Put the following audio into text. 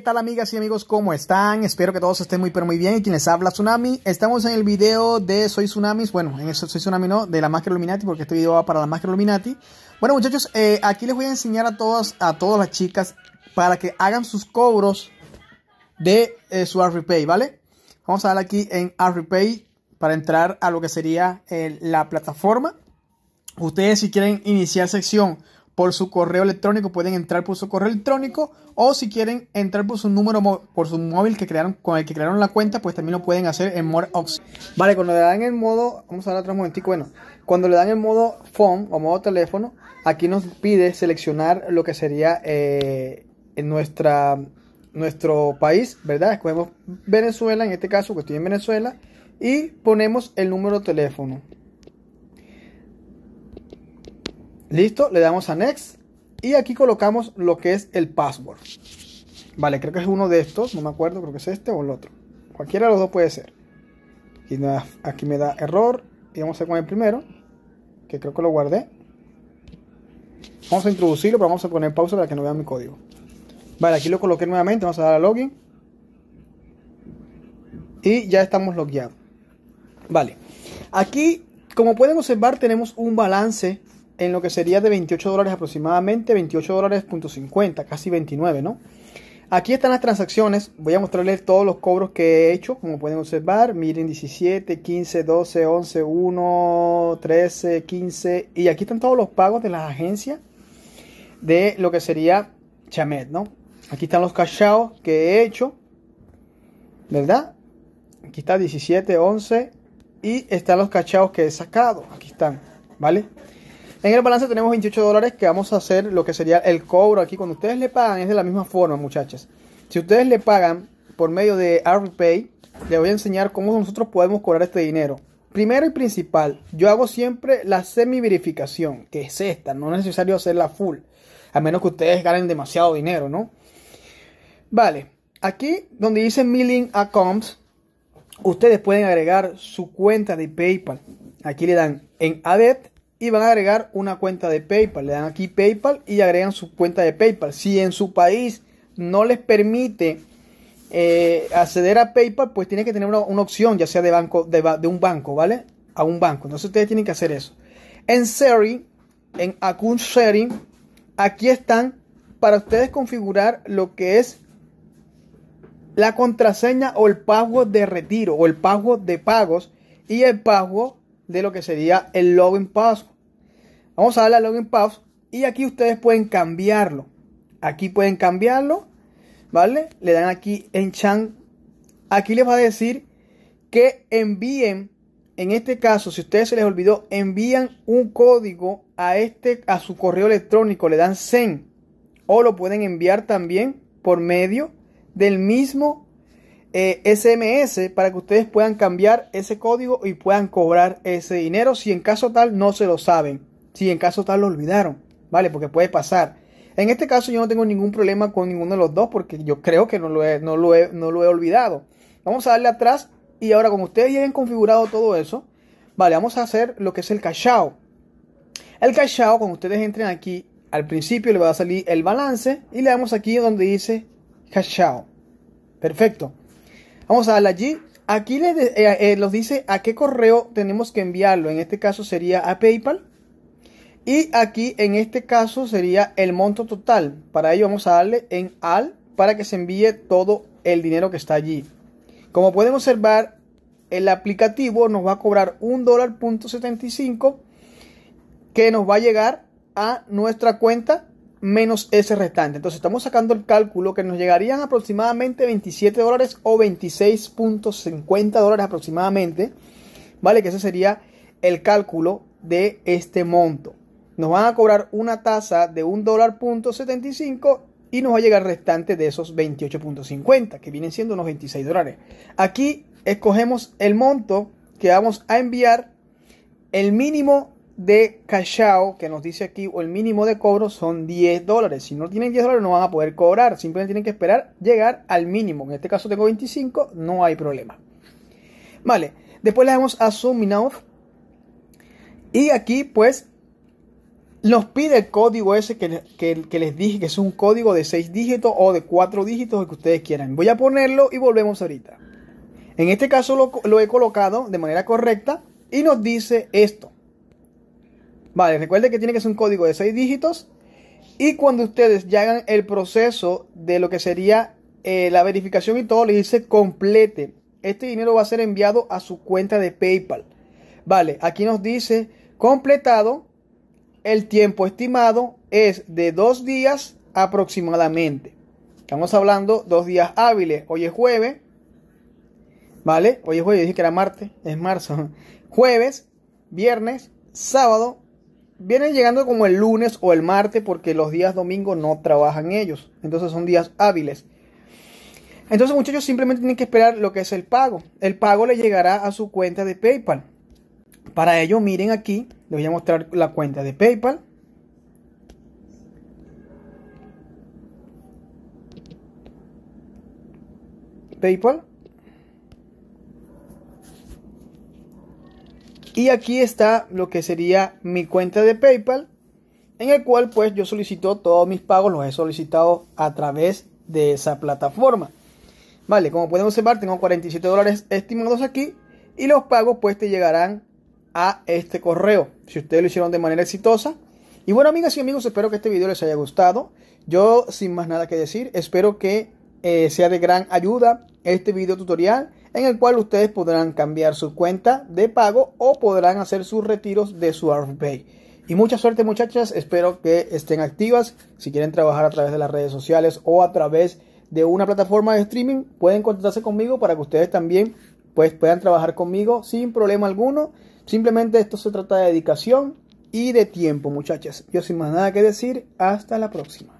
¿Qué tal amigas y amigos? ¿Cómo están? Espero que todos estén muy pero muy bien. Y les habla Tsunami. Estamos en el video de Soy Tsunamis. Bueno, en eso este Soy Tsunami no, de la máscara Illuminati, porque este video va para la máscara Illuminati. Bueno muchachos, eh, aquí les voy a enseñar a todas, a todas las chicas para que hagan sus cobros de eh, su ArriPay, ¿vale? Vamos a darle aquí en ArriPay para entrar a lo que sería eh, la plataforma. Ustedes si quieren iniciar sección por su correo electrónico, pueden entrar por su correo electrónico o si quieren entrar por su número, por su móvil que crearon, con el que crearon la cuenta, pues también lo pueden hacer en More Vale, cuando le dan el modo, vamos a hablar otro momentico, bueno, cuando le dan el modo phone o modo teléfono, aquí nos pide seleccionar lo que sería eh, nuestra, nuestro país, ¿verdad? Escogemos Venezuela, en este caso que estoy en Venezuela, y ponemos el número de teléfono. Listo, le damos a Next y aquí colocamos lo que es el password. Vale, creo que es uno de estos, no me acuerdo, creo que es este o el otro. Cualquiera de los dos puede ser. aquí me da error y vamos a ir con el primero, que creo que lo guardé. Vamos a introducirlo, pero vamos a poner pausa para que no vean mi código. Vale, aquí lo coloqué nuevamente, vamos a dar a login. Y ya estamos logueados. Vale, aquí como pueden observar tenemos un balance en lo que sería de 28 dólares aproximadamente, 28 dólares punto 50, casi 29, ¿no? Aquí están las transacciones, voy a mostrarles todos los cobros que he hecho, como pueden observar, miren 17, 15, 12, 11, 1, 13, 15 y aquí están todos los pagos de las agencias de lo que sería Chamet, ¿no? Aquí están los cachados que he hecho, ¿verdad? Aquí está 17, 11 y están los cachados que he sacado, aquí están, ¿vale? En el balance tenemos 28 dólares que vamos a hacer lo que sería el cobro aquí. Cuando ustedes le pagan es de la misma forma, muchachas. Si ustedes le pagan por medio de R-Pay, les voy a enseñar cómo nosotros podemos cobrar este dinero. Primero y principal, yo hago siempre la semi-verificación, que es esta, no es necesario hacerla full, a menos que ustedes ganen demasiado dinero, ¿no? Vale, aquí donde dice Milling Accounts, ustedes pueden agregar su cuenta de PayPal. Aquí le dan en Adet y van a agregar una cuenta de PayPal. Le dan aquí PayPal y agregan su cuenta de PayPal. Si en su país no les permite eh, acceder a PayPal, pues tiene que tener una, opción, ya sea de, banco, de, un banco, ¿vale? A un banco. Entonces ustedes tienen que hacer eso. En Seri, en Account Sharing, aquí están para ustedes configurar lo que es la contraseña o el pago de retiro o el pago de pagos y el pago de lo que sería el login pass. Vamos a darle a login pass. y aquí ustedes pueden cambiarlo. Aquí pueden cambiarlo, ¿vale? Le dan aquí en chan. Aquí les va a decir que envíen, en este caso, si ustedes se les olvidó, envían un código a este, a su correo electrónico, le dan send o lo pueden enviar también por medio del mismo SMS eh, para que ustedes puedan cambiar ese código y puedan cobrar ese dinero si en caso tal no se lo saben, si en caso tal lo olvidaron, ¿vale? Porque puede pasar. En este caso yo no tengo ningún problema con ninguno de los dos porque yo creo que no lo he, no lo he, no lo he olvidado. Vamos a darle atrás y ahora como ustedes ya han configurado todo eso, vale, vamos a hacer lo que es el cash out. El cash out, cuando ustedes entren aquí, al principio le va a salir el balance y le damos aquí donde dice cash out. Perfecto. Vamos a darle allí. Aquí le eh, eh, dice a qué correo tenemos que enviarlo. En este caso sería a PayPal. Y aquí en este caso sería el monto total. Para ello vamos a darle en al para que se envíe todo el dinero que está allí. Como pueden observar, el aplicativo nos va a cobrar un dólar punto que nos va a llegar a nuestra cuenta menos ese restante. Entonces estamos sacando el cálculo que nos llegarían aproximadamente 27 dólares o 26.50 dólares aproximadamente. ¿Vale? Que ese sería el cálculo de este monto. Nos van a cobrar una tasa de 1 dólar punto 75 y nos va a llegar el restante de esos 28.50 que vienen siendo unos 26 dólares. Aquí escogemos el monto que vamos a enviar, el mínimo de cachao que nos dice aquí, o el mínimo de cobro son 10 dólares. Si no tienen 10 dólares no van a poder cobrar, simplemente tienen que esperar llegar al mínimo. En este caso tengo 25, no hay problema. Vale, después le damos a Y aquí pues nos pide el código ese que, que, les dije, que es un código de 6 dígitos o de 4 dígitos, que ustedes quieran. Voy a ponerlo y volvemos ahorita. En este caso lo he colocado de manera correcta y nos dice esto. Vale, recuerde que tiene que ser un código de 6 dígitos. Y cuando ustedes ya hagan el proceso de lo que sería eh, la verificación y todo, le dice complete. Este dinero va a ser enviado a su cuenta de PayPal. Vale, aquí nos dice completado. El tiempo estimado es de dos días aproximadamente. Estamos hablando dos días hábiles. Hoy es jueves. ¿Vale? Hoy es jueves, dije que era martes, es marzo. Jueves, viernes, sábado, vienen llegando como el lunes o el martes porque los días domingo no trabajan ellos. Entonces son días hábiles. Entonces muchachos simplemente tienen que esperar lo que es el pago. El pago le llegará a su cuenta de PayPal. Para ello miren aquí, les voy a mostrar la cuenta de PayPal. PayPal. Y aquí está lo que sería mi cuenta de PayPal, en el cual pues yo solicito todos mis pagos, los he solicitado a través de esa plataforma. Vale, como pueden observar, tengo 47 dólares estimados aquí y los pagos pues te llegarán a este correo, si ustedes lo hicieron de manera exitosa. Y bueno, amigas y amigos, espero que este video les haya gustado. Yo, sin más nada que decir, espero que eh, sea de gran ayuda este video tutorial en el cual ustedes podrán cambiar su cuenta de pago o podrán hacer sus retiros de su Pay. Y mucha suerte muchachas, espero que estén activas. Si quieren trabajar a través de las redes sociales o a través de una plataforma de streaming, pueden contactarse conmigo para que ustedes también pues, puedan trabajar conmigo sin problema alguno. Simplemente esto se trata de dedicación y de tiempo muchachas. Yo sin más nada que decir, hasta la próxima.